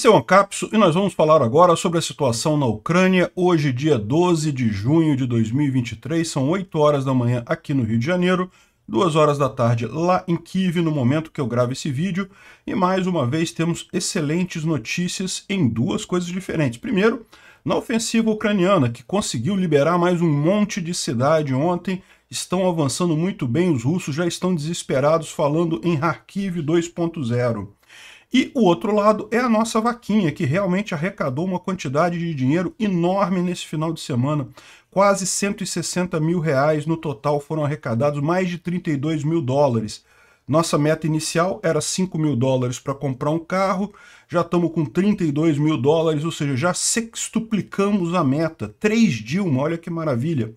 Esse é o Ancapso e nós vamos falar agora sobre a situação na Ucrânia. Hoje, dia 12 de junho de 2023, são 8 horas da manhã aqui no Rio de Janeiro, 2 horas da tarde lá em Kiev, no momento que eu gravo esse vídeo. E mais uma vez temos excelentes notícias em duas coisas diferentes. Primeiro, na ofensiva ucraniana, que conseguiu liberar mais um monte de cidade ontem, estão avançando muito bem, os russos já estão desesperados falando em Kharkiv 2.0. E o outro lado é a nossa vaquinha, que realmente arrecadou uma quantidade de dinheiro enorme nesse final de semana. Quase 160 mil reais no total foram arrecadados, mais de 32 mil dólares. Nossa meta inicial era 5 mil dólares para comprar um carro, já estamos com 32 mil dólares, ou seja, já sextuplicamos a meta. 3 Dilma, olha que maravilha.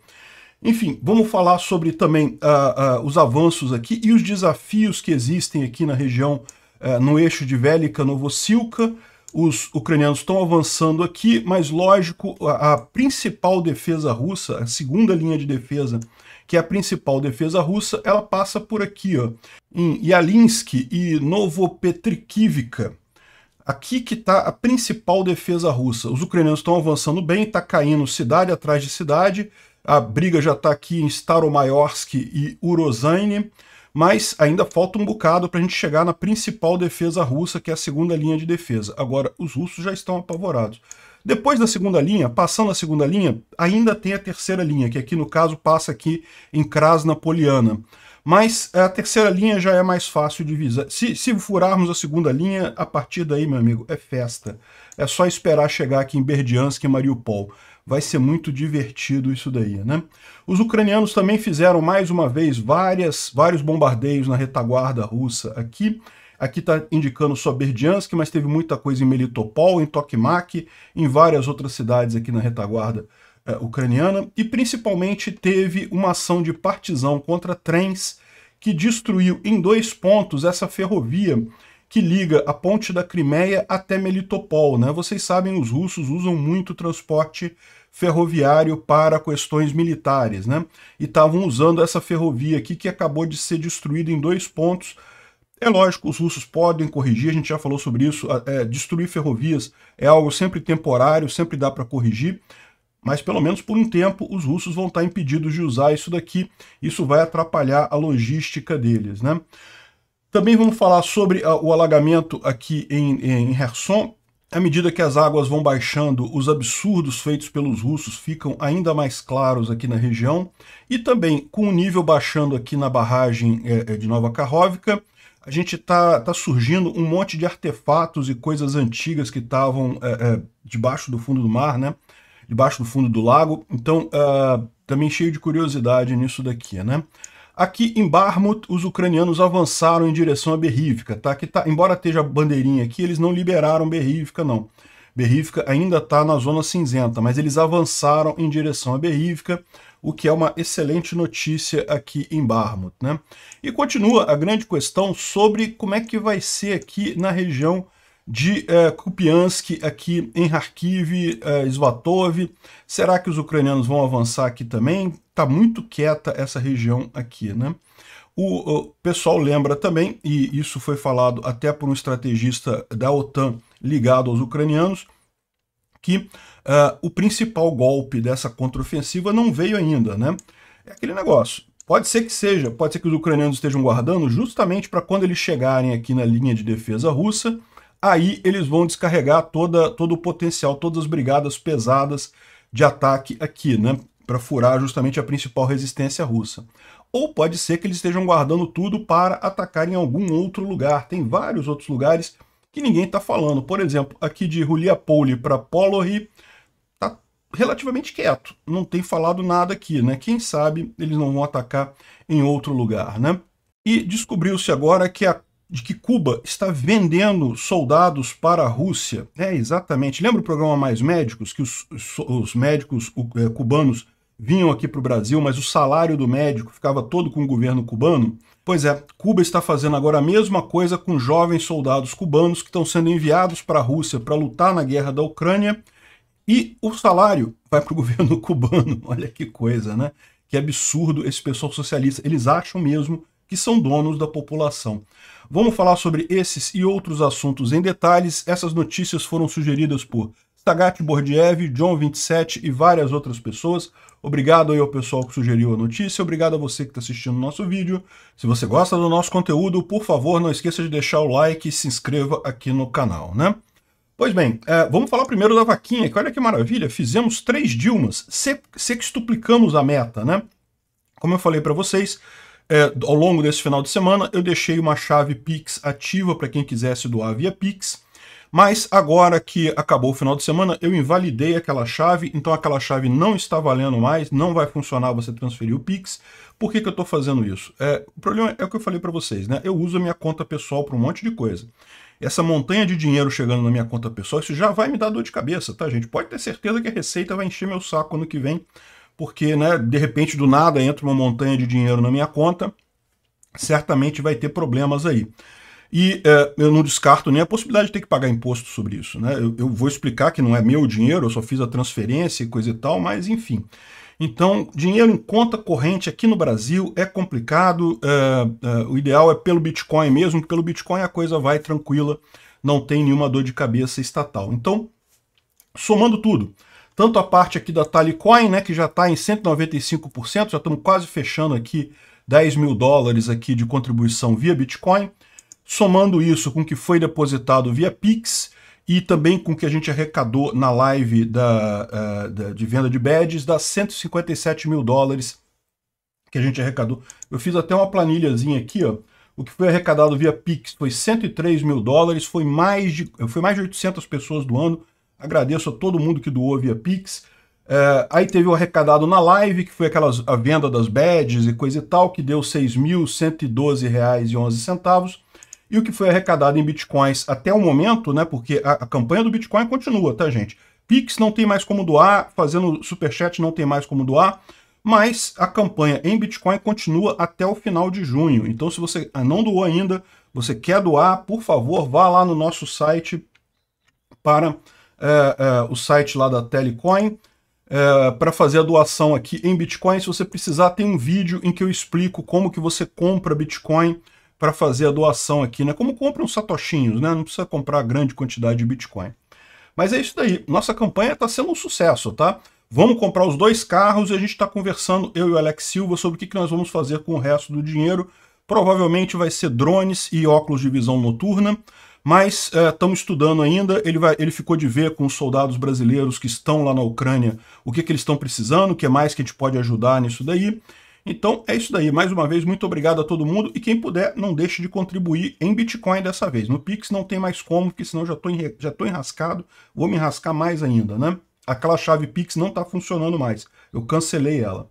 Enfim, vamos falar sobre também uh, uh, os avanços aqui e os desafios que existem aqui na região eh, no eixo de Velika Novosilka. Os ucranianos estão avançando aqui, mas lógico, a, a principal defesa russa, a segunda linha de defesa, que é a principal defesa russa, ela passa por aqui, ó, em Yalinsk e Novopetrikivka. Aqui que está a principal defesa russa. Os ucranianos estão avançando bem, está caindo cidade atrás de cidade. A briga já está aqui em Staromayorsk e Urozhaine mas ainda falta um bocado para a gente chegar na principal defesa russa, que é a segunda linha de defesa. Agora, os russos já estão apavorados. Depois da segunda linha, passando a segunda linha, ainda tem a terceira linha, que aqui no caso passa aqui em Kras Napoleana. Mas a terceira linha já é mais fácil de visar. Se, se furarmos a segunda linha, a partir daí, meu amigo, é festa. É só esperar chegar aqui em Berdiansk e Mariupol. Vai ser muito divertido isso daí, né? Os ucranianos também fizeram mais uma vez várias, vários bombardeios na retaguarda russa aqui. Aqui está indicando Soberdiansky, mas teve muita coisa em Melitopol, em Tokmak, em várias outras cidades aqui na retaguarda é, ucraniana. E principalmente teve uma ação de partisão contra trens que destruiu em dois pontos essa ferrovia que liga a ponte da Crimeia até Melitopol. Né? Vocês sabem, os russos usam muito transporte ferroviário para questões militares, né? E estavam usando essa ferrovia aqui que acabou de ser destruída em dois pontos. É lógico, os russos podem corrigir, a gente já falou sobre isso, é, destruir ferrovias é algo sempre temporário, sempre dá para corrigir, mas pelo menos por um tempo os russos vão estar tá impedidos de usar isso daqui, isso vai atrapalhar a logística deles, né? Também vamos falar sobre a, ah, o alagamento aqui em, em, Herson. À medida que as águas vão baixando, os absurdos feitos pelos russos ficam ainda mais claros aqui na região. E também, com o nível baixando aqui na barragem é, de Nova Karhovka, a gente está tá surgindo um monte de artefatos e coisas antigas que estavam é, é, debaixo do fundo do mar, né? Debaixo do fundo do lago. Então, ah, também cheio de curiosidade nisso daqui, né? Aqui em Barmut, os ucranianos avançaram em direção a Berrívka, tá? Que tá, embora esteja a bandeirinha aqui, eles não liberaram Berrívka, não. Berrívka ainda está na zona cinzenta, mas eles avançaram em direção a Berrívka, o que é uma excelente notícia aqui em Barmut, né? E continua a grande questão sobre como é que vai ser aqui na região de eh, Kupiansk, aqui em Kharkiv, eh, Svatov. Será que os ucranianos vão avançar aqui também? está muito quieta essa região aqui. Né? O, o pessoal lembra também, e isso foi falado até por um estrategista da OTAN ligado aos ucranianos, que uh, o principal golpe dessa contraofensiva não veio ainda, né? É aquele negócio. Pode ser que seja, pode ser que os ucranianos estejam guardando justamente para quando eles chegarem aqui na linha de defesa russa, aí eles vão descarregar toda, todo o potencial, todas as brigadas pesadas de ataque aqui, né? para furar justamente a principal resistência russa. Ou pode ser que eles estejam guardando tudo para atacar em algum outro lugar. Tem vários outros lugares que ninguém está falando. Por exemplo, aqui de Ruliapoli para Polori está relativamente quieto. Não tem falado nada aqui, né? Quem sabe eles não vão atacar em outro lugar, né? E descobriu-se agora que a de que Cuba está vendendo soldados para a Rússia. É, exatamente. Lembra o programa Mais Médicos, que os, os médicos é, cubanos vinham aqui para o Brasil, mas o salário do médico ficava todo com o governo cubano? Pois é, Cuba está fazendo agora a mesma coisa com jovens soldados cubanos que estão sendo enviados para a Rússia para lutar na guerra da Ucrânia e o salário vai para o governo cubano. Olha que coisa, né? Que absurdo esse pessoal socialista. Eles acham mesmo que são donos da população. Vamos falar sobre esses e outros assuntos em detalhes. Essas notícias foram sugeridas por Sagat Bordiev, John 27 e várias outras pessoas. Obrigado aí ao pessoal que sugeriu a notícia, obrigado a você que está assistindo o nosso vídeo. Se você gosta do nosso conteúdo, por favor, não esqueça de deixar o like e se inscreva aqui no canal, né? Pois bem, é, vamos falar primeiro da vaquinha, que olha que maravilha, fizemos três Dilmas, sextuplicamos a meta, né? Como eu falei para vocês, é, ao longo desse final de semana, eu deixei uma chave Pix ativa para quem quisesse doar via Pix, mas agora que acabou o final de semana, eu invalidei aquela chave, então aquela chave não está valendo mais, não vai funcionar você transferir o Pix. Por que, que eu estou fazendo isso? É, o problema é o que eu falei para vocês, né? Eu uso a minha conta pessoal para um monte de coisa. Essa montanha de dinheiro chegando na minha conta pessoal, isso já vai me dar dor de cabeça, tá, gente? Pode ter certeza que a receita vai encher meu saco ano que vem, porque, né, de repente, do nada entra uma montanha de dinheiro na minha conta, certamente vai ter problemas aí. E é, eu não descarto nem a possibilidade de ter que pagar imposto sobre isso. Né? Eu, eu, vou explicar que não é meu dinheiro, eu só fiz a transferência e coisa e tal, mas enfim. Então, dinheiro em conta corrente aqui no Brasil é complicado. É, é, o ideal é pelo Bitcoin mesmo, pelo Bitcoin a coisa vai tranquila, não tem nenhuma dor de cabeça estatal. Então, somando tudo, tanto a parte aqui da Talicoin, né, que já está em 195%, já estamos quase fechando aqui 10 mil dólares aqui de contribuição via Bitcoin. Somando isso com o que foi depositado via Pix e também com o que a gente arrecadou na live da, uh, da de venda de badges, dá 157 mil dólares que a gente arrecadou. Eu fiz até uma planilhazinha aqui, ó. O que foi arrecadado via Pix foi 103 mil dólares, foi mais de, foi mais de 800 pessoas doando. Agradeço a todo mundo que doou via Pix. É, aí teve o arrecadado na live, que foi aquelas, a venda das badges e coisa e tal, que deu R$ centavos e o que foi arrecadado em bitcoins até o momento, né? Porque a, a campanha do Bitcoin continua, tá, gente? Pix não tem mais como doar, fazendo superchat não tem mais como doar, mas a campanha em Bitcoin continua até o final de junho. Então, se você ah, não doou ainda, você quer doar, por favor, vá lá no nosso site para é, é, o site lá da Telecoin é, para fazer a doação aqui em Bitcoin. Se você precisar, tem um vídeo em que eu explico como que você compra Bitcoin para fazer a doação aqui, né? Como compram satoshinhos, né? Não precisa comprar grande quantidade de Bitcoin. Mas é isso daí. Nossa campanha está sendo um sucesso, tá? Vamos comprar os dois carros e a gente está conversando, eu e o Alex Silva, sobre o que, que nós vamos fazer com o resto do dinheiro. Provavelmente vai ser drones e óculos de visão noturna, mas estamos é, estudando ainda. Ele, vai, ele ficou de ver com os soldados brasileiros que estão lá na Ucrânia o que, que eles estão precisando, o que mais que a gente pode ajudar nisso daí. Então é isso daí. Mais uma vez, muito obrigado a todo mundo. E quem puder, não deixe de contribuir em Bitcoin dessa vez. No Pix não tem mais como, porque senão já estou já tô enrascado. Vou me enrascar mais ainda, né? Aquela chave Pix não está funcionando mais. Eu cancelei ela.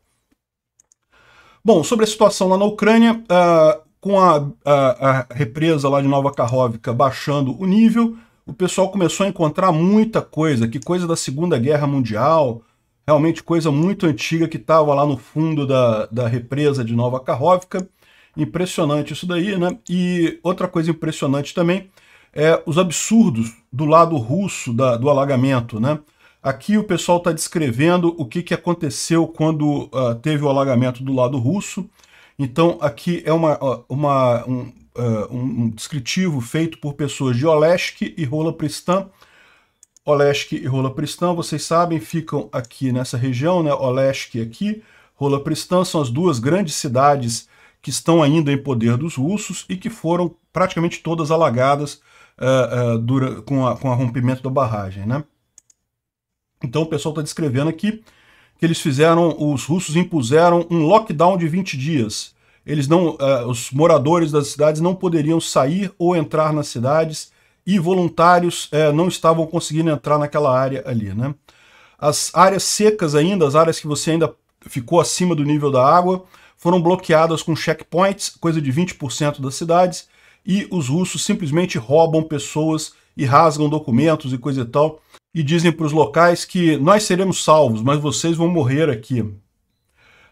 Bom, sobre a situação lá na Ucrânia, uh, com a, a, a, represa lá de Nova Karhovka baixando o nível, o pessoal começou a encontrar muita coisa, que coisa da Segunda Guerra Mundial, realmente coisa muito antiga que estava lá no fundo da, da represa de Nova Carróvica. Impressionante isso daí, né? E outra coisa impressionante também é os absurdos do lado russo da, do alagamento, né? Aqui o pessoal está descrevendo o que, que aconteceu quando uh, teve o alagamento do lado russo. Então aqui é uma, uma um, uh, um descritivo feito por pessoas de Olesk e Rola Pristan, Olesk e Rola Pristã, vocês sabem, ficam aqui nessa região, né? Olesk aqui, Rola Pristã são as duas grandes cidades que estão ainda em poder dos russos e que foram praticamente todas alagadas uh, uh, com, a, com o rompimento da barragem, né? Então o pessoal está descrevendo aqui que eles fizeram, os russos impuseram um lockdown de 20 dias. Eles não, uh, os moradores das cidades não poderiam sair ou entrar nas cidades e voluntários é, não estavam conseguindo entrar naquela área ali. Né? As áreas secas ainda, as áreas que você ainda ficou acima do nível da água, foram bloqueadas com checkpoints, coisa de 20% das cidades, e os russos simplesmente roubam pessoas e rasgam documentos e coisa e tal, e dizem para os locais que nós seremos salvos, mas vocês vão morrer aqui.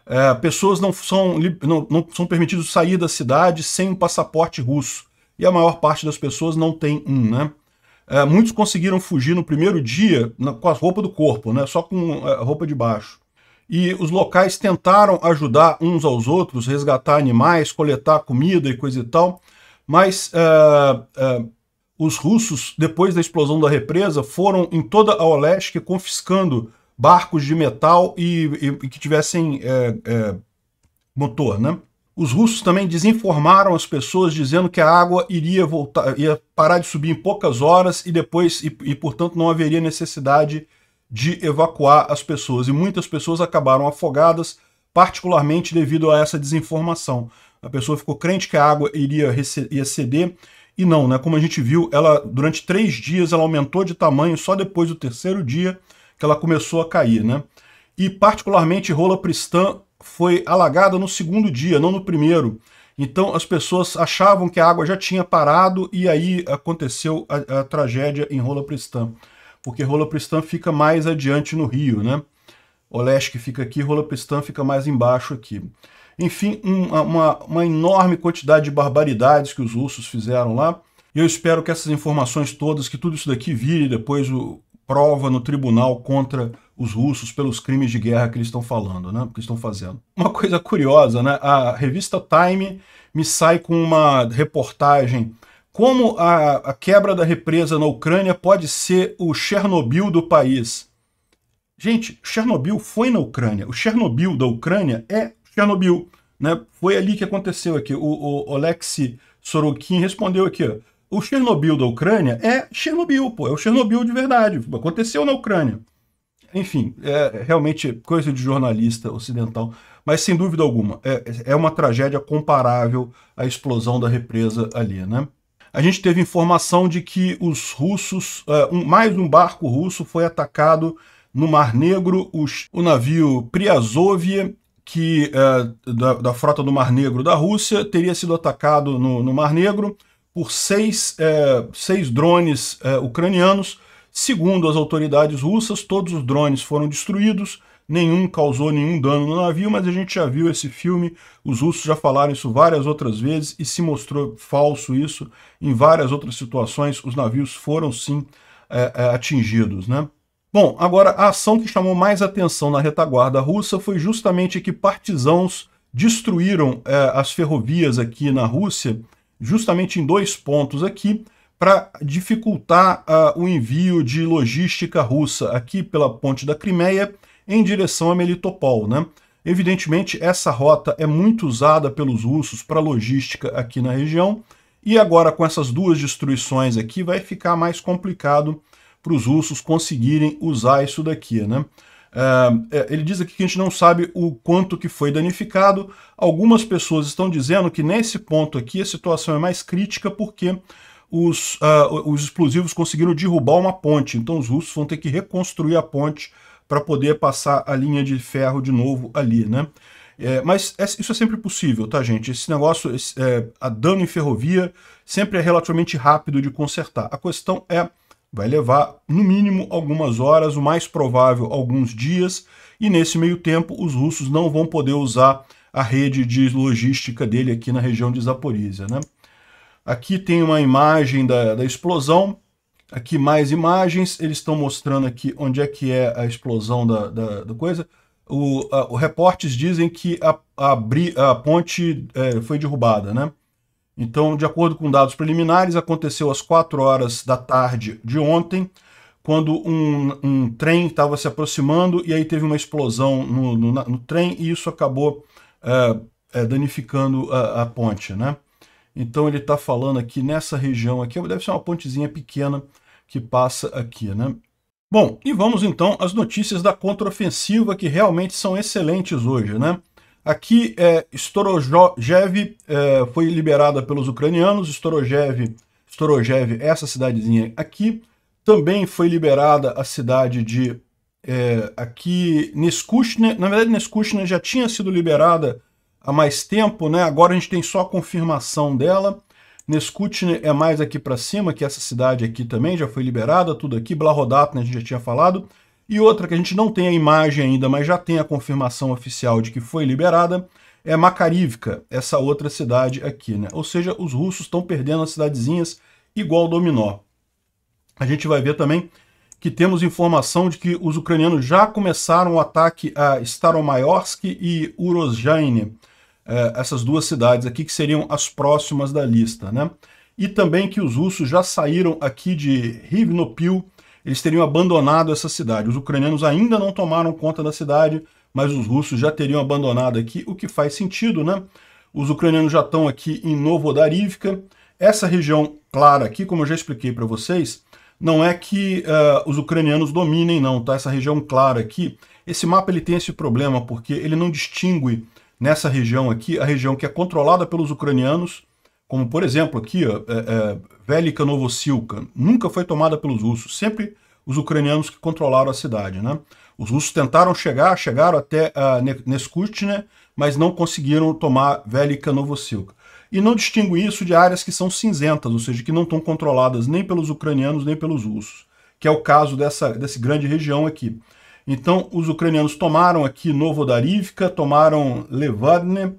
É, pessoas não são, não, não são permitidas sair da cidade sem um passaporte russo e a maior parte das pessoas não tem um, né? É, muitos conseguiram fugir no primeiro dia na, com a roupa do corpo, né? Só com é, a roupa de baixo. E os locais tentaram ajudar uns aos outros, resgatar animais, coletar comida e coisa e tal, mas é, é, os russos, depois da explosão da represa, foram em toda a Oeste confiscando barcos de metal e, e, e que tivessem é, é, motor, né? Os russos também desinformaram as pessoas dizendo que a água iria voltar, ia parar de subir em poucas horas e depois e, e portanto não haveria necessidade de evacuar as pessoas e muitas pessoas acabaram afogadas, particularmente devido a essa desinformação. A pessoa ficou crente que a água iria ia ceder e não, né? Como a gente viu, ela durante três dias ela aumentou de tamanho só depois do terceiro dia que ela começou a cair, né? E particularmente Rola Pristan foi alagada no segundo dia, não no primeiro. Então as pessoas achavam que a água já tinha parado e aí aconteceu a, a tragédia em Rola Pristã. Porque Rola Pristã fica mais adiante no rio, né? que fica aqui, Rola Pristã fica mais embaixo aqui. Enfim, um, uma, uma enorme quantidade de barbaridades que os russos fizeram lá. E eu espero que essas informações todas, que tudo isso daqui vire depois o, prova no tribunal contra os russos pelos crimes de guerra que eles estão falando, né? Que estão fazendo. Uma coisa curiosa, né? A revista Time me sai com uma reportagem como a, a quebra da represa na Ucrânia pode ser o Chernobyl do país. Gente, Chernobyl foi na Ucrânia. O Chernobyl da Ucrânia é Chernobyl. Né? Foi ali que aconteceu aqui. O, o Sorokin respondeu aqui. O Chernobyl da Ucrânia é Chernobyl, pô. É o Chernobyl de verdade. Aconteceu na Ucrânia. Enfim, é realmente coisa de jornalista ocidental, mas sem dúvida alguma, é, é uma tragédia comparável à explosão da represa ali, né? A gente teve informação de que os russos, uh, um, mais um barco russo foi atacado no Mar Negro, os, o navio Priazovia, que uh, da, da, frota do Mar Negro da Rússia, teria sido atacado no, no Mar Negro por seis, uh, seis drones ucranianos, Segundo as autoridades russas, todos os drones foram destruídos, nenhum causou nenhum dano no navio, mas a gente já viu esse filme, os russos já falaram isso várias outras vezes e se mostrou falso isso em várias outras situações, os navios foram sim é, é, atingidos, né? Bom, agora a ação que chamou mais atenção na retaguarda russa foi justamente que partisãos destruíram é, as ferrovias aqui na Rússia, justamente em dois pontos aqui, para dificultar uh, o envio de logística russa aqui pela ponte da Crimeia em direção a Melitopol. Né? Evidentemente, essa rota é muito usada pelos russos para logística aqui na região, e agora com essas duas destruições aqui vai ficar mais complicado para os russos conseguirem usar isso daqui, né? Uh, ele diz aqui que a gente não sabe o quanto que foi danificado. Algumas pessoas estão dizendo que nesse ponto aqui a situação é mais crítica porque os, uh, os explosivos conseguiram derrubar uma ponte. Então os russos vão ter que reconstruir a ponte para poder passar a linha de ferro de novo ali, né? É, mas é, isso é sempre possível, tá, gente? Esse negócio, esse, é, a dano em ferrovia, sempre é relativamente rápido de consertar. A questão é, vai levar no mínimo algumas horas, o mais provável alguns dias, e nesse meio tempo os russos não vão poder usar a rede de logística dele aqui na região de Zaporizhia, né? Aqui tem uma imagem da, da explosão, aqui mais imagens, eles estão mostrando aqui onde é que é a explosão da, da, da coisa. O, a, o reportes dizem que a, a, a ponte é, foi derrubada, né? Então, de acordo com dados preliminares, aconteceu às 4 horas da tarde de ontem, quando um, um trem estava se aproximando e aí teve uma explosão no, no, no trem e isso acabou é, é, danificando a, a ponte, né? Então ele está falando aqui nessa região aqui, deve ser uma pontezinha pequena que passa aqui, né? Bom, e vamos então às notícias da contraofensiva que realmente são excelentes hoje, né? Aqui é, Storojev é, foi liberada pelos ucranianos, Storojev, Storojev, essa cidadezinha aqui, também foi liberada a cidade de é, aqui Neskushne, na verdade Neskushne já tinha sido liberada há mais tempo, né? Agora a gente tem só a confirmação dela. Neskutne é mais aqui para cima, que é essa cidade aqui também já foi liberada, tudo aqui. né? a gente já tinha falado. E outra que a gente não tem a imagem ainda, mas já tem a confirmação oficial de que foi liberada, é Makarivka, essa outra cidade aqui, né? Ou seja, os russos estão perdendo as cidadezinhas igual dominó. A gente vai ver também que temos informação de que os ucranianos já começaram o ataque a Staromayorsk e Urozhaine. É, essas duas cidades aqui, que seriam as próximas da lista, né? E também que os russos já saíram aqui de Rivnopil, eles teriam abandonado essa cidade. Os ucranianos ainda não tomaram conta da cidade, mas os russos já teriam abandonado aqui, o que faz sentido, né? Os ucranianos já estão aqui em Novodarivka. Essa região clara aqui, como eu já expliquei para vocês, não é que uh, os ucranianos dominem, não, tá? Essa região clara aqui, esse mapa ele tem esse problema, porque ele não distingue nessa região aqui, a região que é controlada pelos ucranianos, como por exemplo aqui, é, é, Velika Novosilka, nunca foi tomada pelos russos, sempre os ucranianos que controlaram a cidade. Né? Os russos tentaram chegar, chegaram até a ah, Neskutne, né? mas não conseguiram tomar Velika Novosilka. E não distingue isso de áreas que são cinzentas, ou seja, que não estão controladas nem pelos ucranianos nem pelos russos, que é o caso dessa, dessa grande região aqui. Então, os ucranianos tomaram aqui Novodarivka, tomaram Levadne,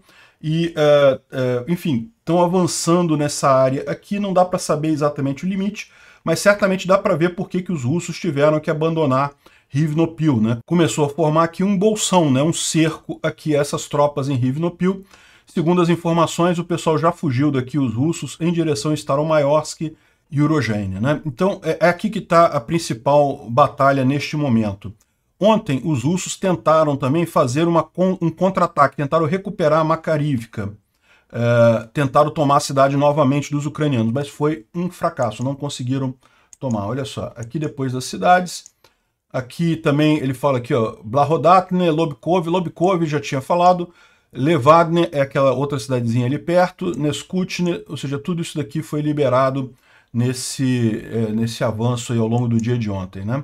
e, uh, uh, enfim, estão avançando nessa área aqui. Não dá para saber exatamente o limite, mas certamente dá para ver por que, que os russos tiveram que abandonar Rivnopil. Né? Começou a formar aqui um bolsão, né? um cerco aqui, essas tropas em Rivnopil. Segundo as informações, o pessoal já fugiu daqui, os russos, em direção a Staromayorsk e Urogênia. Né? Então, é, é aqui que está a principal batalha neste momento. Ontem, os russos tentaram também fazer uma, um contra-ataque, tentaram recuperar a Makarivka, é, tentaram tomar a cidade novamente dos ucranianos, mas foi um fracasso, não conseguiram tomar. Olha só, aqui depois das cidades, aqui também ele fala aqui, ó, Blahodatne, Lobkov, Lobkov já tinha falado, Levadne é aquela outra cidadezinha ali perto, Neskutne, ou seja, tudo isso daqui foi liberado nesse, é, nesse avanço aí ao longo do dia de ontem, né?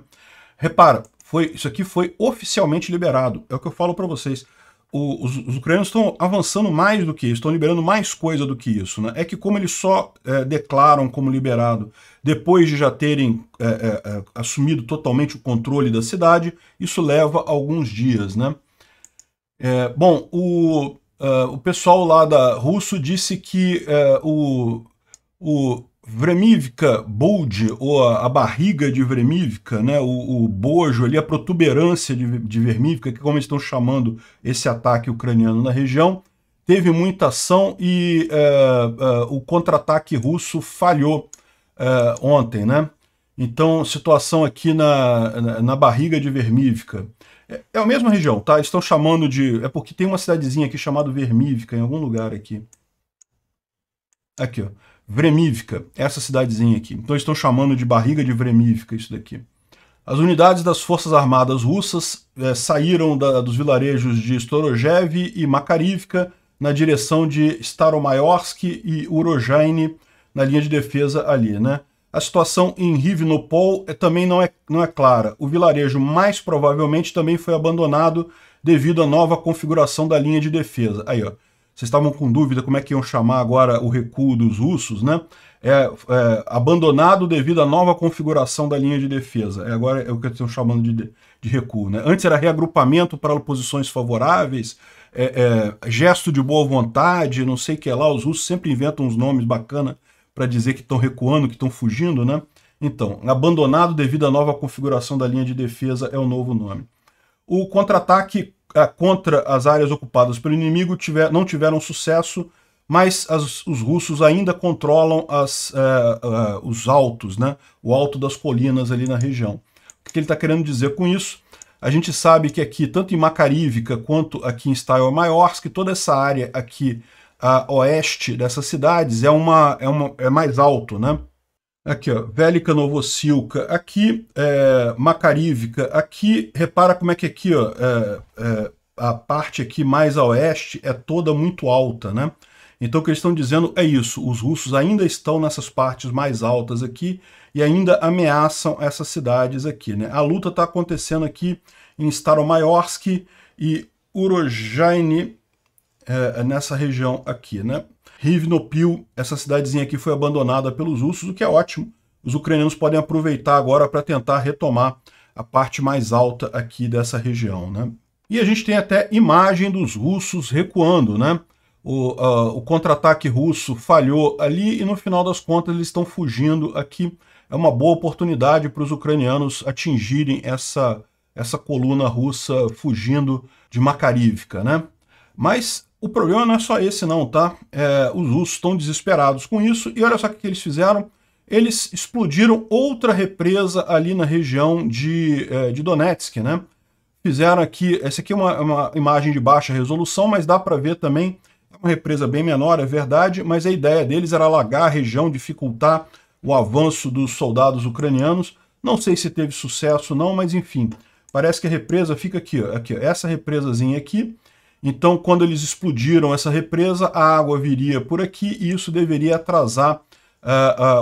Repara, foi, isso aqui foi oficialmente liberado. É o que eu falo para vocês. O, os, os, ucranianos estão avançando mais do que isso, estão liberando mais coisa do que isso. Né? É que como eles só é, declaram como liberado depois de já terem é, é, é assumido totalmente o controle da cidade, isso leva alguns dias. Né? É, bom, o, uh, o pessoal lá da Russo disse que uh, o, o Vremívica Bold, ou a, a, barriga de Vremívica, né? o, o bojo ali, a protuberância de, de Vermivka, que como eles estão chamando esse ataque ucraniano na região, teve muita ação e é, é, o contra-ataque russo falhou é, ontem. Né? Então, situação aqui na, na, na barriga de Vremívica. É, é, a mesma região, tá? Eles estão chamando de... É porque tem uma cidadezinha aqui chamada Vremívica, em algum lugar aqui. Aqui, ó. Vremivka, essa cidadezinha aqui. Então estou chamando de barriga de Vremivka isso daqui. As unidades das Forças Armadas Russas é, saíram da, dos vilarejos de Storojev e Makarivka na direção de Staromayorsk e Urojaine, na linha de defesa ali, né? A situação em Rivnopol é, também não é, não é clara. O vilarejo mais provavelmente também foi abandonado devido à nova configuração da linha de defesa. Aí, ó vocês estavam com dúvida como é que iam chamar agora o recuo dos russos, né? É, é, abandonado devido à nova configuração da linha de defesa. É, agora é o que eles estão chamando de, de recuo. Né? Antes era reagrupamento para posições favoráveis, é, é gesto de boa vontade, não sei o que lá. Os russos sempre inventam uns nomes bacana para dizer que estão recuando, que estão fugindo, né? Então, abandonado devido à nova configuração da linha de defesa é o novo nome. O contra-ataque é, contra as áreas ocupadas pelo inimigo tiver, não tiveram sucesso, mas as, os russos ainda controlam as, uh, uh, os altos, né? o alto das colinas ali na região. O que ele está querendo dizer com isso? A gente sabe que aqui, tanto em Macarívica quanto aqui em Staromayorsk, toda essa área aqui a oeste dessas cidades é, uma, é, uma, é mais alto, né? Aqui, ó, Velika Novosilka, aqui, é, Macarívica, aqui, repara como é que aqui, ó, é, é, a parte aqui mais a oeste é toda muito alta, né? Então o que eles estão dizendo é isso, os russos ainda estão nessas partes mais altas aqui e ainda ameaçam essas cidades aqui, né? A luta está acontecendo aqui em Staromayorsk e Urojaini, é, nessa região aqui, né? Rivnopil, essa cidadezinha aqui foi abandonada pelos russos, o que é ótimo. Os ucranianos podem aproveitar agora para tentar retomar a parte mais alta aqui dessa região, né? E a gente tem até imagem dos russos recuando, né? O, uh, o contra-ataque russo falhou ali e no final das contas eles estão fugindo aqui. É uma boa oportunidade para os ucranianos atingirem essa, essa coluna russa fugindo de Makarivka, né? Mas o problema não é só esse não, tá? É, os russos estão desesperados com isso, e olha só o que eles fizeram. Eles explodiram outra represa ali na região de, é, de Donetsk, né? Fizeram aqui, essa aqui é uma, uma imagem de baixa resolução, mas dá para ver também, é uma represa bem menor, é verdade, mas a ideia deles era alagar a região, dificultar o avanço dos soldados ucranianos. Não sei se teve sucesso não, mas enfim, parece que a represa fica aqui, ó, aqui ó, essa represazinha aqui, então, quando eles explodiram essa represa, a água viria por aqui e isso deveria atrasar uh,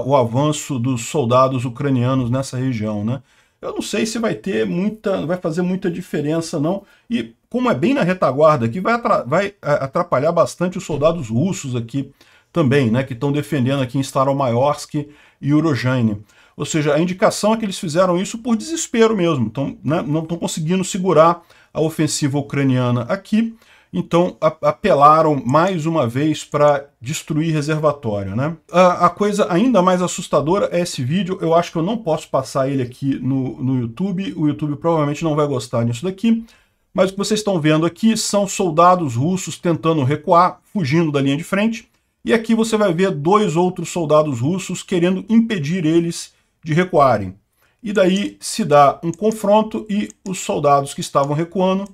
uh, o avanço dos soldados ucranianos nessa região, né? Eu não sei se vai ter muita, vai fazer muita diferença não. E como é bem na retaguarda aqui, vai, atra vai eh, atrapalhar bastante os soldados russos aqui também, né? Que estão defendendo aqui em Staromaiorsk e Urojane. Ou seja, a indicação é que eles fizeram isso por desespero mesmo. Então, né, não estão conseguindo segurar a ofensiva ucraniana aqui. Então, apelaram mais uma vez para destruir reservatório. Né? A, a, coisa ainda mais assustadora é esse vídeo. Eu acho que eu não posso passar ele aqui no, no YouTube. O YouTube provavelmente não vai gostar disso daqui. Mas o que vocês estão vendo aqui são soldados russos tentando recuar, fugindo da linha de frente. E aqui você vai ver dois outros soldados russos querendo impedir eles de recuarem. E daí se dá um confronto e os soldados que estavam recuando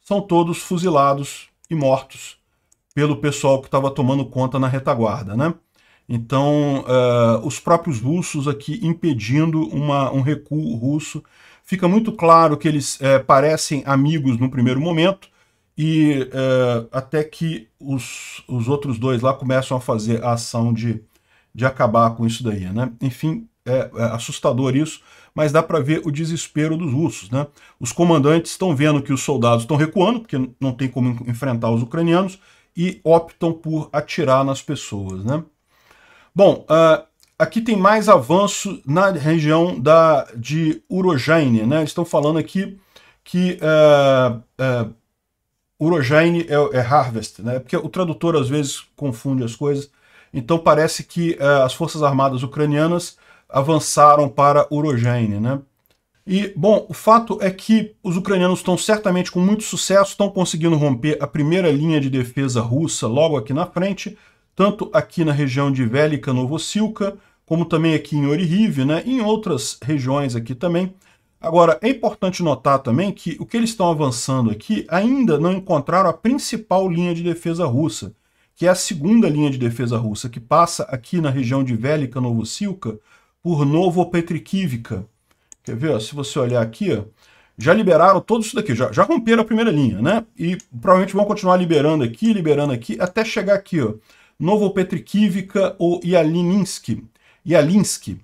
são todos fuzilados e mortos pelo pessoal que estava tomando conta na retaguarda, né? Então, uh, os próprios russos aqui impedindo uma, um recuo russo. Fica muito claro que eles uh, parecem amigos no primeiro momento, e uh, até que os, os outros dois lá começam a fazer a ação de, de acabar com isso daí, né? Enfim, é, é assustador isso, mas dá para ver o desespero dos russos. Né? Os comandantes estão vendo que os soldados estão recuando, porque não tem como enfrentar os ucranianos, e optam por atirar nas pessoas. Né? Bom, uh, aqui tem mais avanço na região da, de Urojaine. Né? Eles estão falando aqui que uh, uh é, é, harvest, né? porque o tradutor às vezes confunde as coisas. Então parece que uh, as forças armadas ucranianas avançaram para Urogene, né? E, bom, o fato é que os ucranianos estão certamente com muito sucesso, estão conseguindo romper a primeira linha de defesa russa logo aqui na frente, tanto aqui na região de Velika Novosilka, como também aqui em Orihiv, né, em outras regiões aqui também. Agora, é importante notar também que o que eles estão avançando aqui ainda não encontraram a principal linha de defesa russa, que é a segunda linha de defesa russa, que passa aqui na região de Velika Novosilka, por Novopetriquívica. Quer ver? se você olhar aqui, ó, já liberaram todo isso daqui, já, já romperam a primeira linha, né? E provavelmente vão continuar liberando aqui, liberando aqui, até chegar aqui, ó. Novopetriquívica ou Ialininsk. Ialinsk.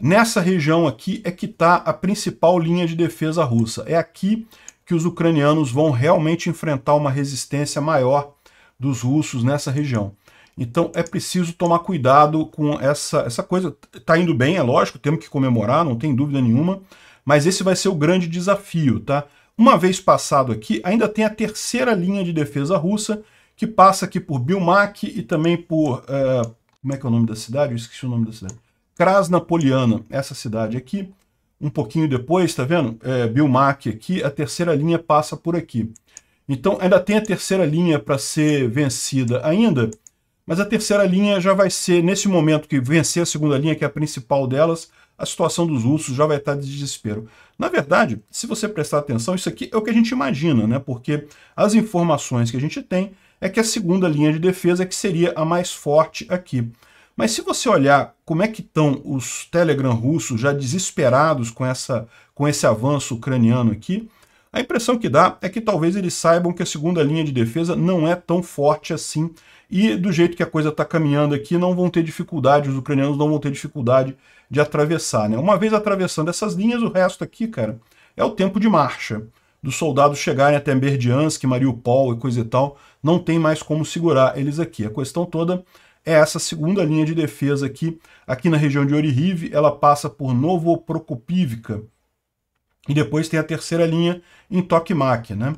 Nessa região aqui é que está a principal linha de defesa russa. É aqui que os ucranianos vão realmente enfrentar uma resistência maior dos russos nessa região. Então é preciso tomar cuidado com essa, essa coisa. Está indo bem, é lógico, temos que comemorar, não tem dúvida nenhuma, mas esse vai ser o grande desafio, tá? Uma vez passado aqui, ainda tem a terceira linha de defesa russa, que passa aqui por Bilmak e também por... É, como é que é o nome da cidade? Eu esqueci o nome da cidade. Krasnapoliana, essa cidade aqui. Um pouquinho depois, tá vendo? É, Bilmak aqui, a terceira linha passa por aqui. Então ainda tem a terceira linha para ser vencida ainda, mas a terceira linha já vai ser, nesse momento que vencer a segunda linha, que é a principal delas, a situação dos russos já vai estar de desespero. Na verdade, se você prestar atenção, isso aqui é o que a gente imagina, né? Porque as informações que a gente tem é que a segunda linha de defesa é que seria a mais forte aqui. Mas se você olhar como é que estão os Telegram russos já desesperados com, essa, com esse avanço ucraniano aqui, a impressão que dá é que talvez eles saibam que a segunda linha de defesa não é tão forte assim e do jeito que a coisa está caminhando aqui, não vão ter dificuldade, os ucranianos não vão ter dificuldade de atravessar. Né? Uma vez atravessando essas linhas, o resto aqui, cara, é o tempo de marcha. Dos soldados chegarem até Berdiansk, Mariupol e coisa e tal, não tem mais como segurar eles aqui. A questão toda é essa segunda linha de defesa aqui, aqui na região de Orihiv, ela passa por Novo Prokopivka, e depois tem a terceira linha em toque né?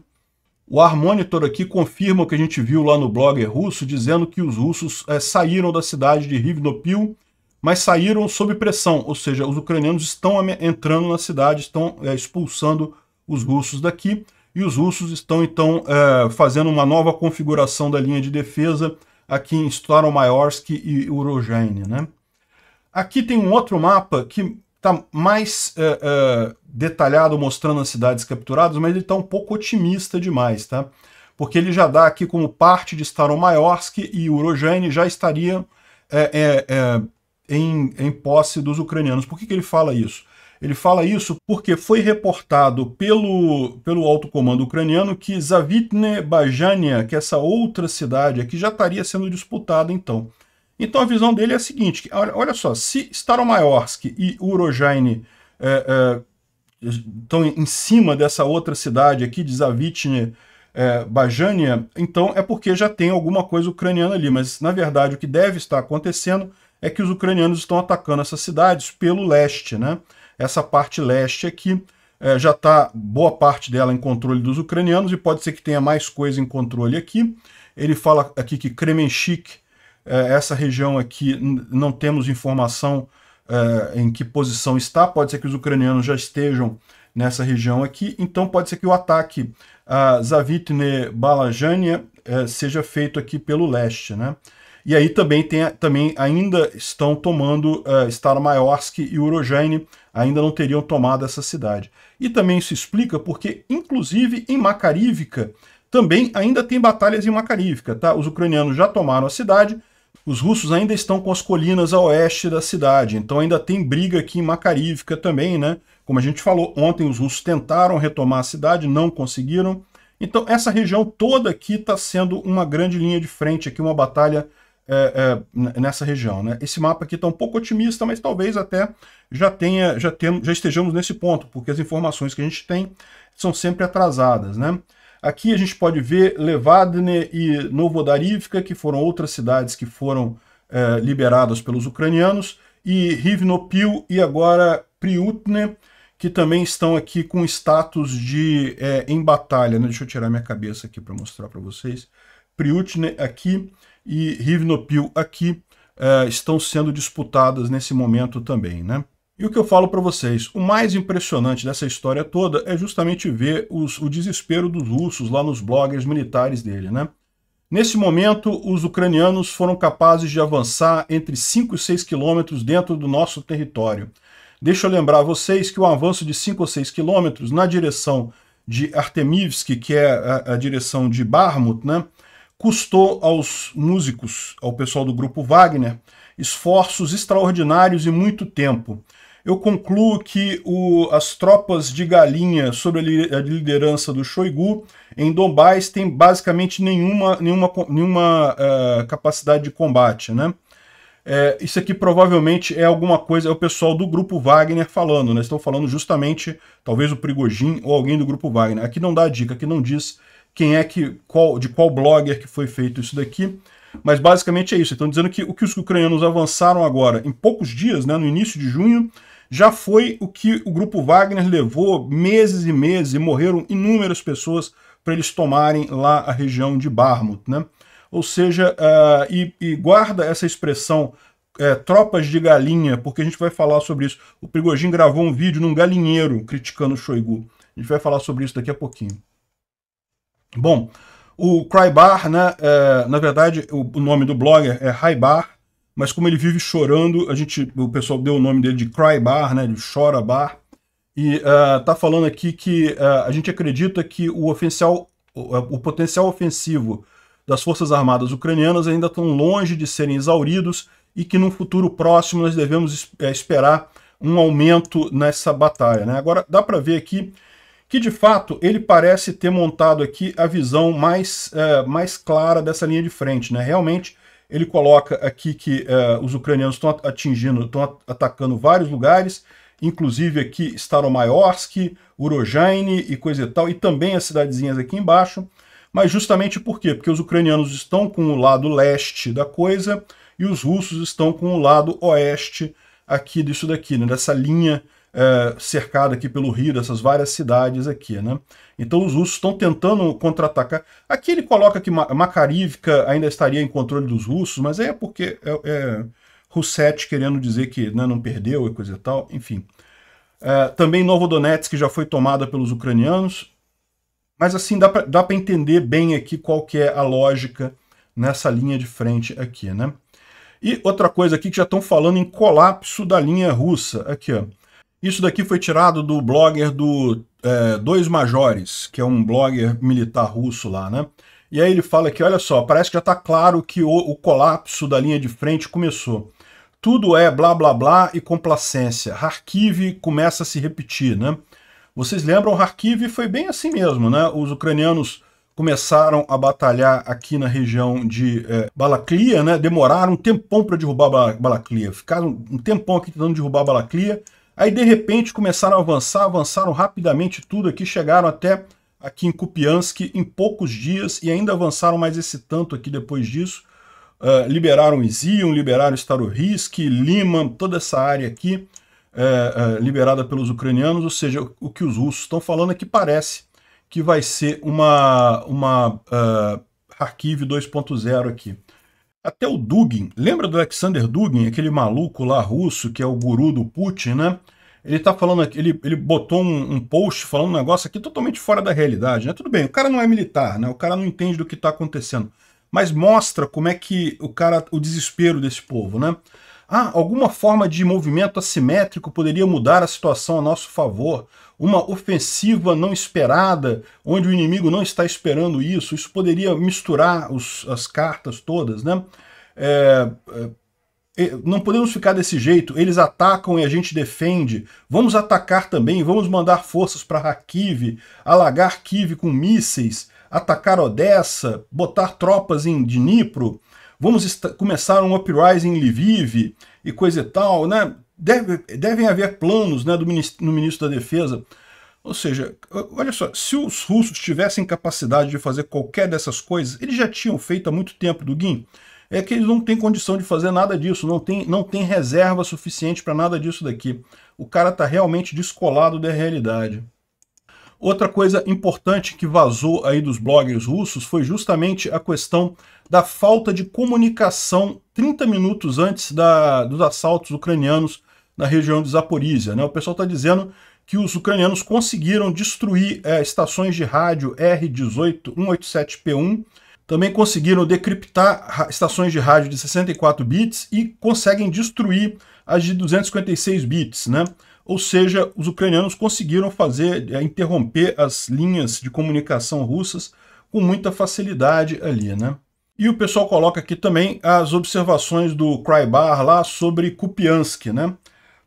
O Armonitor aqui confirma o que a gente viu lá no blogger russo, dizendo que os russos é, saíram da cidade de Rivnopil, mas saíram sob pressão, ou seja, os ucranianos estão entrando na cidade, estão é, expulsando os russos daqui, e os russos estão então é, fazendo uma nova configuração da linha de defesa aqui em Staromayorsk e Urogene, né? Aqui tem um outro mapa que está mais eh, eh, detalhado mostrando as cidades capturadas, mas ele está um pouco otimista demais, tá? Porque ele já dá aqui como parte de Staromaiorsk e Urojane já estaria é, em, em posse dos ucranianos. Por que, que ele fala isso? Ele fala isso porque foi reportado pelo, pelo alto comando ucraniano que Zavitne Bajania, que é essa outra cidade aqui, já estaria sendo disputada então. Então a visão dele é a seguinte: olha, olha só, se Staromaiorsky e Urojine é, é, estão em cima dessa outra cidade aqui, de Zavitne é, Bajania, então é porque já tem alguma coisa ucraniana ali. Mas na verdade o que deve estar acontecendo é que os ucranianos estão atacando essas cidades pelo leste, né? Essa parte leste aqui. É, já está boa parte dela em controle dos ucranianos e pode ser que tenha mais coisa em controle aqui. Ele fala aqui que Kremenchik é, essa região aqui não temos informação é, em que posição está, pode ser que os ucranianos já estejam nessa região aqui, então pode ser que o ataque a Zavitne Balajania é, seja feito aqui pelo leste, né? E aí também, tem, também ainda estão tomando uh, Staromayorsk e Urojane, ainda não teriam tomado essa cidade. E também isso explica porque, inclusive, em Macarívica, também ainda tem batalhas em Macarívica, tá? Os ucranianos já tomaram a cidade, os russos ainda estão com as colinas a oeste da cidade, então ainda tem briga aqui em Makarivka também, né? Como a gente falou ontem, os russos tentaram retomar a cidade, não conseguiram. Então essa região toda aqui está sendo uma grande linha de frente aqui, uma batalha é, é, nessa região. Né? Esse mapa aqui está um pouco otimista, mas talvez até já tenha, já, já estejamos nesse ponto, porque as informações que a gente tem são sempre atrasadas. Né? Aqui a gente pode ver Levadne e Novodarivka, que foram outras cidades que foram é, liberadas pelos ucranianos, e Rivnopil e agora Priutne, que também estão aqui com status de é, em batalha. Né? Deixa eu tirar minha cabeça aqui para mostrar para vocês. Priutne aqui e Rivnopil aqui é, estão sendo disputadas nesse momento também. Né? E o que eu falo para vocês, o mais impressionante dessa história toda é justamente ver os, o desespero dos russos lá nos bloggers militares dele, né? Nesse momento, os ucranianos foram capazes de avançar entre 5 e 6 quilômetros dentro do nosso território. Deixa eu lembrar vocês que o avanço de 5 ou 6 quilômetros na direção de Artemivsk, que é a, a direção de Barmut, né, custou aos músicos, ao pessoal do grupo Wagner, esforços extraordinários e muito tempo eu concluo que o, as tropas de galinha sob a, liderança do Shoigu em Dombás têm basicamente nenhuma, nenhuma, nenhuma uh, capacidade de combate, né? É, isso aqui provavelmente é alguma coisa, é o pessoal do grupo Wagner falando, né? Estão falando justamente, talvez o Prigojin ou alguém do grupo Wagner. Aqui não dá dica, aqui não diz quem é que, qual, de qual blogger que foi feito isso daqui, mas basicamente é isso. Estão dizendo que o que os ucranianos avançaram agora, em poucos dias, né, no início de junho, já foi o que o grupo Wagner levou meses e meses e morreram inúmeras pessoas para eles tomarem lá a região de Barmut, né? Ou seja, uh, e, e, guarda essa expressão é, tropas de galinha, porque a gente vai falar sobre isso. O Prigogine gravou um vídeo num galinheiro criticando o Shoigu. A gente vai falar sobre isso daqui a pouquinho. Bom, o Crybar, né, é, na verdade, o, o nome do blogger é Raibar, mas como ele vive chorando, a gente, o pessoal deu o nome dele de Cry Bar, né? Ele chora bar. E uh, tá falando aqui que uh, a gente acredita que o, oficial, o, ah, o potencial ofensivo das Forças Armadas ucranianas ainda estão longe de serem exauridos e que num futuro próximo nós devemos é, esperar um aumento nessa batalha. Né? Agora, dá para ver aqui que, de fato, ele parece ter montado aqui a visão mais, é, mais clara dessa linha de frente. Né? Realmente, ele coloca aqui que uh, os ucranianos estão atingindo, estão atacando vários lugares, inclusive aqui Staromaiorsk, Urojaine e coisa e tal, e também as cidadezinhas aqui embaixo. Mas justamente por quê? Porque os ucranianos estão com o lado leste da coisa e os russos estão com o lado oeste aqui disso daqui, né, dessa linha é, cercada aqui pelo rio, dessas várias cidades aqui, né? Então os russos estão tentando contra-atacar. Aqui ele coloca que Makarivka ainda estaria em controle dos russos, mas é porque é, é Russet querendo dizer que né, não perdeu e coisa e tal, enfim. É, também Novodonetsk já foi tomada pelos ucranianos, mas assim dá para entender bem aqui qual que é a lógica nessa linha de frente aqui, né? E outra coisa aqui que já estão falando em colapso da linha russa, aqui ó. Isso daqui foi tirado do blogger do é, Dois Majores, que é um blogger militar russo lá, né? E aí ele fala que, olha só, parece que já está claro que o, o colapso da linha de frente começou. Tudo é blá blá blá e complacência. Kharkiv começa a se repetir, né? Vocês lembram, Kharkiv foi bem assim mesmo, né? Os ucranianos começaram a batalhar aqui na região de é, né? Demoraram um tempão para derrubar Balaklia. Ficaram um tempão aqui tentando derrubar Balaklia. Aí de repente começaram a avançar, avançaram rapidamente tudo aqui, chegaram até aqui em Kupiansk em poucos dias e ainda avançaram mais esse tanto aqui depois disso. Uh, liberaram Izium, liberaram Starohisk, Liman, toda essa área aqui uh, uh, liberada pelos ucranianos, ou seja, o, o que os russos estão falando é que parece que vai ser uma, uma ah, Kharkiv 2.0 aqui. Até o Dugin, lembra do Alexander Dugin, aquele maluco lá russo que é o guru do Putin, né? Ele tá falando aqui, ele, ele botou um, um, post falando um negócio aqui totalmente fora da realidade, né? Tudo bem, o cara não é militar, né? O cara não entende do que está acontecendo, mas mostra como é que o cara, o desespero desse povo, né? Ah, alguma forma de movimento assimétrico poderia mudar a situação a nosso favor. Uma ofensiva não esperada, onde o inimigo não está esperando isso. Isso poderia misturar os, as cartas todas, né? É, é, não podemos ficar desse jeito. Eles atacam e a gente defende. Vamos atacar também. Vamos mandar forças para Kiev, alagar Kiev com mísseis, atacar Odessa, botar tropas em Dnipro vamos começar um uprising em Lviv e coisa e tal, né? Deve, devem haver planos né, do ministro, no ministro da Defesa. Ou seja, olha só, se os russos tivessem capacidade de fazer qualquer dessas coisas, eles já tinham feito há muito tempo, Duguin. É que eles não têm condição de fazer nada disso, não tem, não tem reserva suficiente para nada disso daqui. O cara está realmente descolado da realidade. Outra coisa importante que vazou aí dos bloggers russos foi justamente a questão da falta de comunicação 30 minutos antes da, dos assaltos ucranianos na região de Zaporizhia. Né? O pessoal está dizendo que os ucranianos conseguiram destruir é, estações de rádio R18 187P1, também conseguiram decriptar estações de rádio de 64 bits e conseguem destruir as de 256 bits, né? Ou seja, os ucranianos conseguiram fazer é, interromper as linhas de comunicação russas com muita facilidade ali, né? E o pessoal coloca aqui também as observações do Crybar lá sobre Kupiansk, né?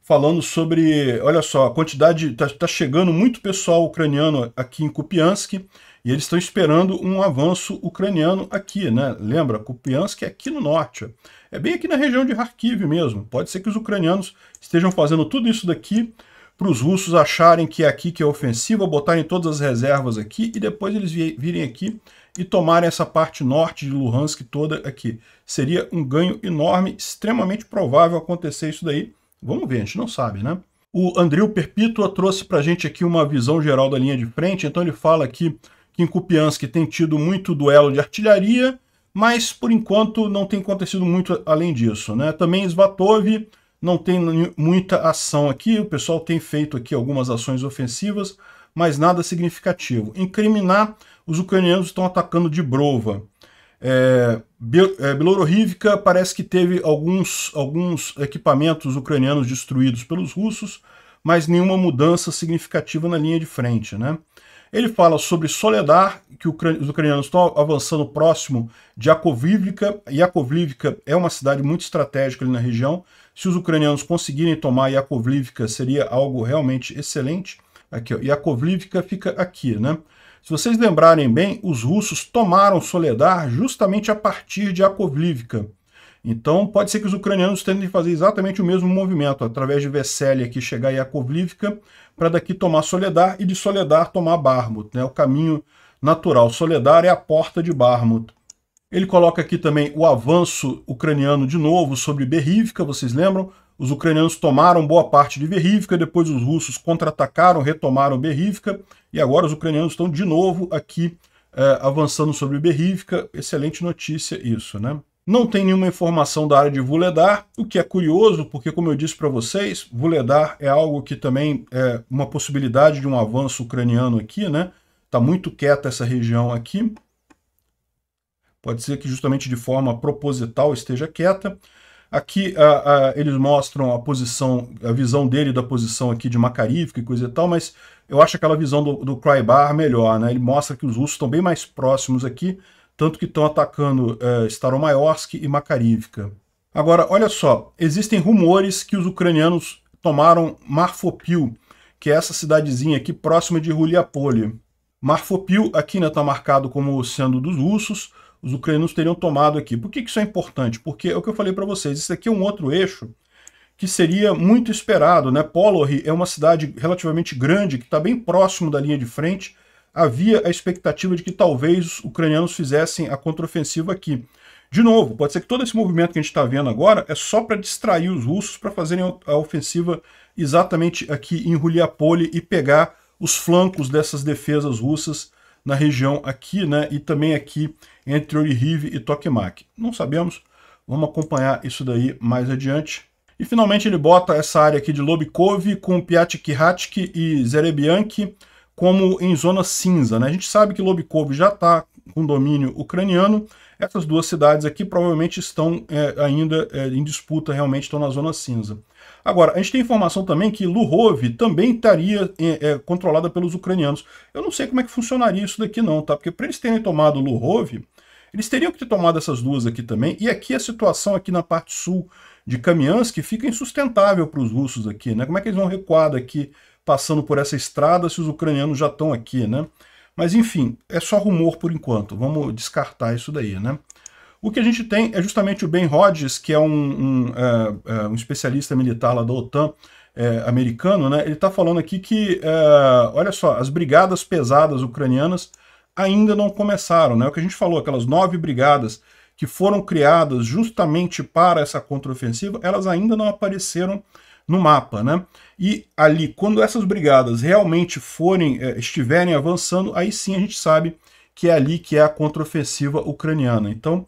Falando sobre, olha só, a quantidade, está tá chegando muito pessoal ucraniano aqui em Kupiansk e eles estão esperando um avanço ucraniano aqui, né? Lembra, Kupiansk é aqui no norte, ó é bem aqui na região de Kharkiv mesmo. Pode ser que os ucranianos estejam fazendo tudo isso daqui para os russos acharem que é aqui que é ofensiva, botarem todas as reservas aqui e depois eles virem aqui e tomarem essa parte norte de Luhansk toda aqui. Seria um ganho enorme, extremamente provável acontecer isso daí. Vamos ver, a gente não sabe, né? O Andriu Perpítua trouxe para a gente aqui uma visão geral da linha de frente, então ele fala aqui que em Kupiansk tem tido muito duelo de artilharia, mas por enquanto não tem acontecido muito além disso. Né? Também Svatov não tem muita ação aqui, o pessoal tem feito aqui algumas ações ofensivas, mas nada significativo. Em Criminar, os ucranianos estão atacando de brova. É, é parece que teve alguns, alguns equipamentos ucranianos destruídos pelos russos, mas nenhuma mudança significativa na linha de frente. Né? Ele fala sobre Soledar, que os ucranianos estão avançando próximo de Akovivka. Yakovlivka é uma cidade muito estratégica ali na região. Se os ucranianos conseguirem tomar Yakovlivka, seria algo realmente excelente. Aqui, ó, Yakovlivka fica aqui, né? Se vocês lembrarem bem, os russos tomaram Soledar justamente a partir de Akovlivka. Então, pode ser que os ucranianos tentem fazer exatamente o mesmo movimento, através de Vesselia aqui chegar a Kovlivka para daqui tomar Soledar e de Soledar tomar Barmut, né? o caminho natural. Soledar é a porta de Barmut. Ele coloca aqui também o avanço ucraniano de novo sobre Berivka. vocês lembram? Os ucranianos tomaram boa parte de Berivka, depois os russos contra-atacaram, retomaram Berivka e agora os ucranianos estão de novo aqui eh, avançando sobre Berivka. Excelente notícia isso, né? Não tem nenhuma informação da área de Vuledar, o que é curioso, porque, como eu disse para vocês, Vuledar é algo que também é uma possibilidade de um avanço ucraniano aqui, né? Está muito quieta essa região aqui. Pode ser que justamente de forma proposital esteja quieta. Aqui eles mostram a posição, a visão dele da posição aqui de Makarivka e coisa e tal, mas eu acho aquela visão do, do Crybar melhor, né? Ele mostra que os russos estão bem mais próximos aqui, tanto que estão atacando é, e Makarivka. Agora, olha só, existem rumores que os ucranianos tomaram Marfopil, que é essa cidadezinha aqui próxima de Ruliapolye. Marfopil aqui está né, marcado como sendo dos russos, os ucranianos teriam tomado aqui. Por que, isso é importante? Porque é o que eu falei para vocês, isso aqui é um outro eixo que seria muito esperado. Né? Polohy é uma cidade relativamente grande, que está bem próximo da linha de frente, havia a expectativa de que talvez os ucranianos fizessem a contraofensiva aqui. De novo, pode ser que todo esse movimento que a gente está vendo agora é só para distrair os russos para fazerem a ofensiva exatamente aqui em Ruliapole e pegar os flancos dessas defesas russas na região aqui, né, e também aqui entre Orihiv e Tokemak. Não sabemos, vamos acompanhar isso daí mais adiante. E finalmente ele bota essa área aqui de Lobikov com Piatkihatki e Zerebianki, como em zona cinza. Né? A gente sabe que Lobkov já está com domínio ucraniano. Essas duas cidades aqui provavelmente estão é, ainda é, em disputa, realmente estão na zona cinza. Agora, a gente tem informação também que Luhov também estaria é, é, controlada pelos ucranianos. Eu não sei como é que funcionaria isso daqui não, tá? Porque para eles terem tomado Luhov, eles teriam que ter tomado essas duas aqui também. E aqui a situação aqui na parte sul de Kamiansk fica insustentável para os russos aqui, né? Como é que eles vão recuar daqui passando por essa estrada se os ucranianos já estão aqui, né? Mas enfim, é só rumor por enquanto, vamos descartar isso daí, né? O que a gente tem é justamente o Ben Rhodes, que é um, um, é, é, um especialista militar lá da OTAN é, americano, né? Ele está falando aqui que, é, olha só, as brigadas pesadas ucranianas ainda não começaram, né? O que a gente falou, aquelas nove brigadas que foram criadas justamente para essa contraofensiva, elas ainda não apareceram no mapa, né? E ali, quando essas brigadas realmente forem, eh, estiverem avançando, aí sim a gente sabe que é ali que é a contraofensiva ucraniana. Então,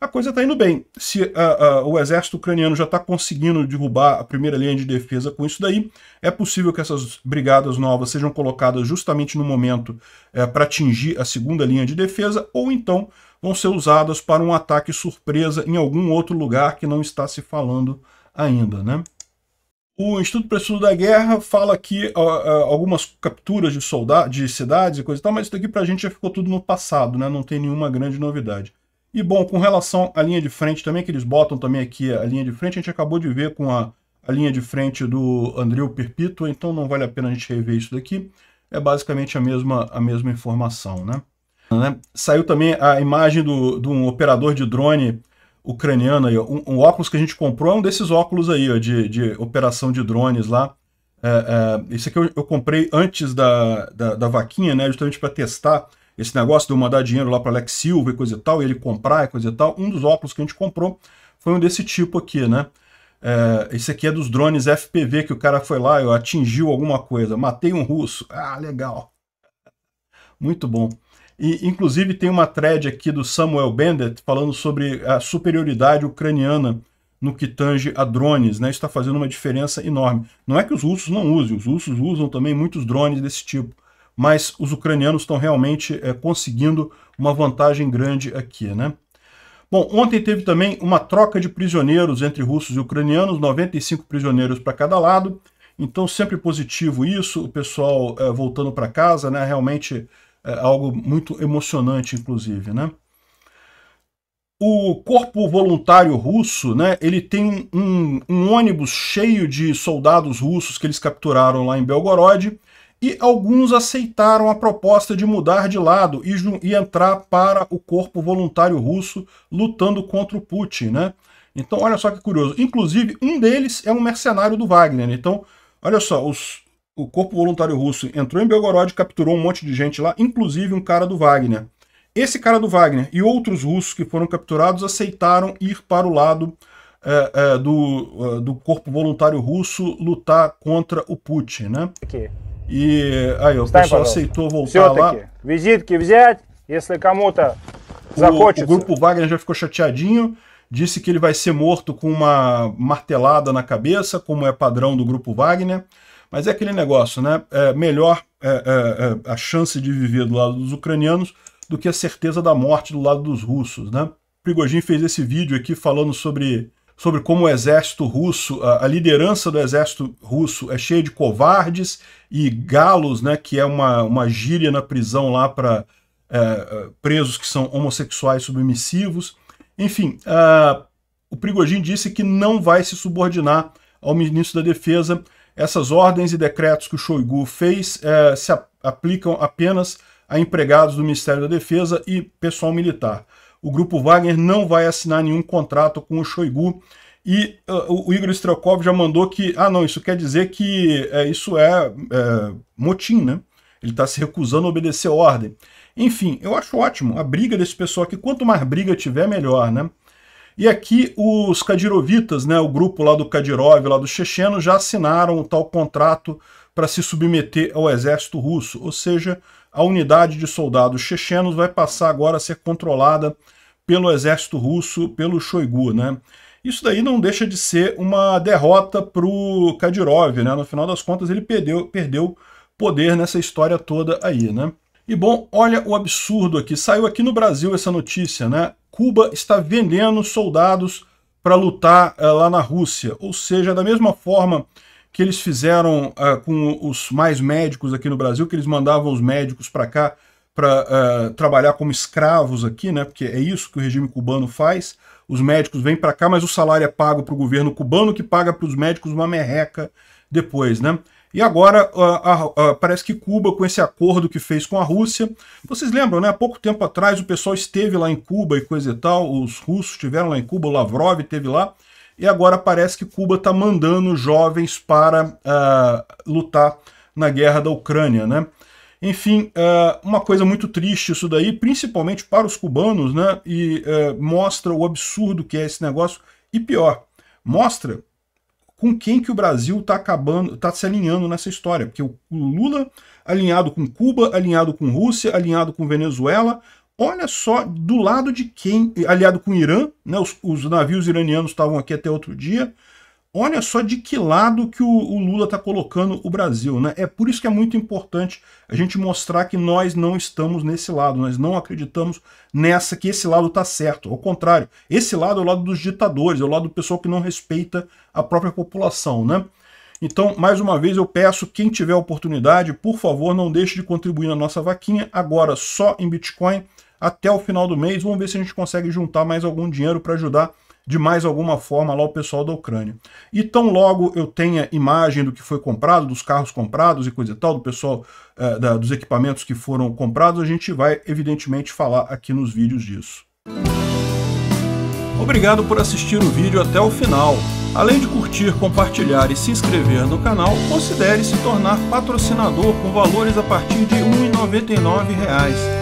a coisa está indo bem. Se uh, uh, o exército ucraniano já está conseguindo derrubar a primeira linha de defesa com isso daí, é possível que essas brigadas novas sejam colocadas justamente no momento uh, eh, para atingir a segunda linha de defesa, ou então vão ser usadas para um ataque surpresa em algum outro lugar que não está se falando ainda, né? o Instituto para Estudo da Guerra fala aqui algumas capturas de soldados, de cidades e coisa e tal, mas isso daqui para a gente já ficou tudo no passado, né? Não tem nenhuma grande novidade. E bom, com relação à linha de frente também, que eles botam também aqui a linha de frente, a gente acabou de ver com a, a linha de frente do Andreu Perpito, então não vale a pena a gente rever isso daqui. É basicamente a mesma, a mesma informação, né? né? Saiu também a imagem de um operador de drone ucraniana aí, um, um, óculos que a gente comprou é um desses óculos aí, ó, de, de operação de drones lá. É, é, esse aqui eu, eu comprei antes da, da, da vaquinha, né? Justamente para testar esse negócio de eu mandar dinheiro lá para Alex Silva e coisa e tal, e ele comprar e coisa e tal. Um dos óculos que a gente comprou foi um desse tipo aqui, né? É, esse aqui é dos drones FPV que o cara foi lá e atingiu alguma coisa. Matei um russo. Ah, legal. Muito bom. E, inclusive, tem uma thread aqui do Samuel Bennett falando sobre a superioridade ucraniana no que tange a drones. Né? Isso está fazendo uma diferença enorme. Não é que os russos não usem, os russos usam também muitos drones desse tipo, mas os ucranianos estão realmente é, conseguindo uma vantagem grande aqui. Né? Bom, ontem teve também uma troca de prisioneiros entre russos e ucranianos, 95 prisioneiros para cada lado. Então, sempre positivo isso, o pessoal é, voltando para casa, né? realmente é, é algo muito emocionante, inclusive, né? O corpo voluntário russo, né, ele tem um, um ônibus cheio de soldados russos que eles capturaram lá em Belgorod, e alguns aceitaram a proposta de mudar de lado e, e, entrar para o corpo voluntário russo lutando contra o Putin, né? Então, olha só que curioso. Inclusive, um deles é um mercenário do Wagner. Então, olha só, os, o corpo voluntário russo entrou em Belgorod, capturou um monte de gente lá, inclusive um cara do Wagner. Esse cara do Wagner e outros russos que foram capturados aceitaram ir para o lado é, é, do, é, do corpo voluntário russo lutar contra o Putin, né? Aqui. E aí, o pessoal aceitou voltar lá. Visitки взять, если кому-то захочется. O, grupo Wagner já ficou chateadinho, disse que ele vai ser morto com uma martelada na cabeça, como é padrão do grupo Wagner. Mas é aquele negócio, né? É melhor é, é, é, a chance de viver do lado dos ucranianos do que a certeza da morte do lado dos russos, né? Prigogine fez esse vídeo aqui falando sobre, sobre como o exército russo, a, a liderança do exército russo é cheia de covardes e galos, né? Que é uma, uma gíria na prisão lá para é, é, presos que são homossexuais submissivos. Enfim, uh, o Prigogine disse que não vai se subordinar ao ministro da Defesa essas ordens e decretos que o Shoigu fez é, se aplicam apenas a empregados do Ministério da Defesa e pessoal militar. O Grupo Wagner não vai assinar nenhum contrato com o Shoigu e uh, o Igor Strelkov já mandou que, ah não, isso quer dizer que é, isso é, é motim, né? Ele está se recusando a obedecer ordem. Enfim, eu acho ótimo a briga desse pessoal aqui. Quanto mais briga tiver, melhor, né? E aqui os Kadirovitas, né, o grupo lá do Kadirov, lá do Checheno, já assinaram o tal contrato para se submeter ao exército russo, ou seja, a unidade de soldados chechenos vai passar agora a ser controlada pelo exército russo, pelo Shoigu, né? Isso daí não deixa de ser uma derrota para o Kadyrov, né? No final das contas, ele perdeu, perdeu poder nessa história toda aí, né? E bom, olha o absurdo aqui. Saiu aqui no Brasil essa notícia, né? Cuba está vendendo soldados para lutar uh, lá na Rússia. Ou seja, da mesma forma que eles fizeram uh, com os mais médicos aqui no Brasil, que eles mandavam os médicos para cá para uh, eh, trabalhar como escravos aqui, né? Porque é isso que o regime cubano faz. Os médicos vêm para cá, mas o salário é pago para o governo cubano, que paga para os médicos uma merreca depois, né? E agora parece que Cuba, com esse acordo que fez com a Rússia, vocês lembram, né? Há pouco tempo atrás o pessoal esteve lá em Cuba e coisa e tal, os russos estiveram lá em Cuba, o Lavrov esteve lá, e agora parece que Cuba está mandando jovens para uh, lutar na guerra da Ucrânia, né? Enfim, uh, uma coisa muito triste isso daí, principalmente para os cubanos, né? E uh, mostra o absurdo que é esse negócio. E pior, mostra com quem que o Brasil está acabando, está se alinhando nessa história, porque o Lula alinhado com Cuba, alinhado com Rússia, alinhado com Venezuela, olha só do lado de quem, aliado com o Irã, né, os, os navios iranianos estavam aqui até outro dia, Olha só de que lado que o, o Lula está colocando o Brasil. Né? É por isso que é muito importante a gente mostrar que nós não estamos nesse lado, nós não acreditamos nessa que esse lado está certo. Ao contrário, esse lado é o lado dos ditadores, é o lado do pessoal que não respeita a própria população. Né? Então, mais uma vez, eu peço, quem tiver oportunidade, por favor, não deixe de contribuir na nossa vaquinha, agora só em Bitcoin, até o final do mês. Vamos ver se a gente consegue juntar mais algum dinheiro para ajudar de mais alguma forma lá o pessoal da Ucrânia. E tão logo eu tenha imagem do que foi comprado, dos carros comprados e coisa e tal, do pessoal, eh, da, dos equipamentos que foram comprados, a gente vai evidentemente falar aqui nos vídeos disso. Obrigado por assistir o vídeo até o final. Além de curtir, compartilhar e se inscrever no canal, considere se tornar patrocinador com valores a partir de R$ 1,99